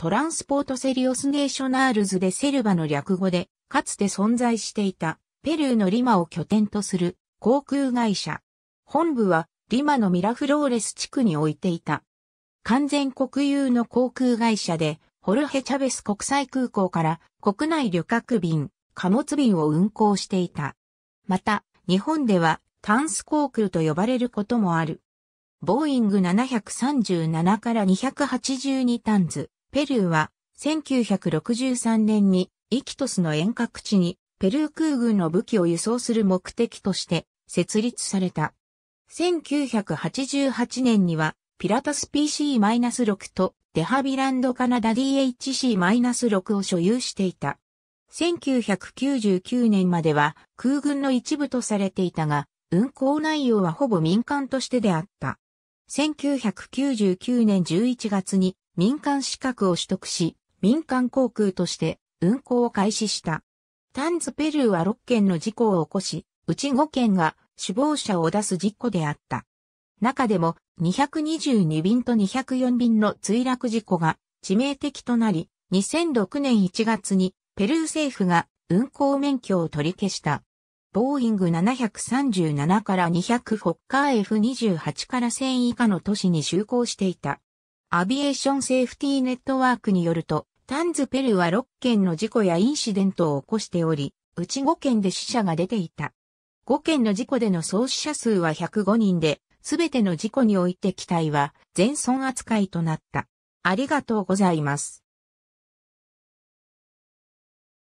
トランスポートセリオスネーショナールズでセルバの略語で、かつて存在していた、ペルーのリマを拠点とする航空会社。本部はリマのミラフローレス地区に置いていた。完全国有の航空会社で、ホルヘ・チャベス国際空港から国内旅客便、貨物便を運航していた。また、日本ではタンス航空と呼ばれることもある。ボーイング737から282タンズ、ペルーは1963年にイキトスの遠隔地にペルー空軍の武器を輸送する目的として設立された。1988年にはピラタス PC-6 とデハビランドカナダ DHC-6 を所有していた。1999年までは空軍の一部とされていたが、運行内容はほぼ民間としてであった。1999年11月に民間資格を取得し、民間航空として運航を開始した。タンズペルーは6件の事故を起こし、うち5件が死亡者を出す事故であった。中でも222便と204便の墜落事故が致命的となり、2006年1月にペルー政府が運航免許を取り消した。ボーイング737から200フォッカー F28 から1000以下の都市に就航していた。アビエーションセーフティーネットワークによると、タンズペルは6件の事故やインシデントを起こしており、うち5件で死者が出ていた。5件の事故での総死者数は105人で、すべての事故において機体は全損扱いとなった。ありがとうございます。